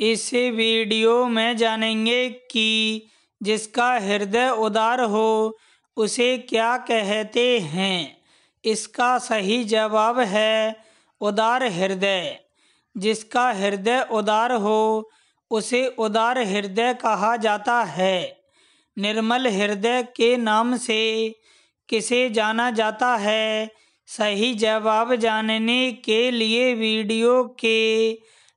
इस वीडियो में जानेंगे कि जिसका हृदय उदार हो उसे क्या कहते हैं इसका सही जवाब है उदार हृदय जिसका हृदय उदार हो उसे उदार हृदय कहा जाता है निर्मल हृदय के नाम से किसे जाना जाता है सही जवाब जानने के लिए वीडियो के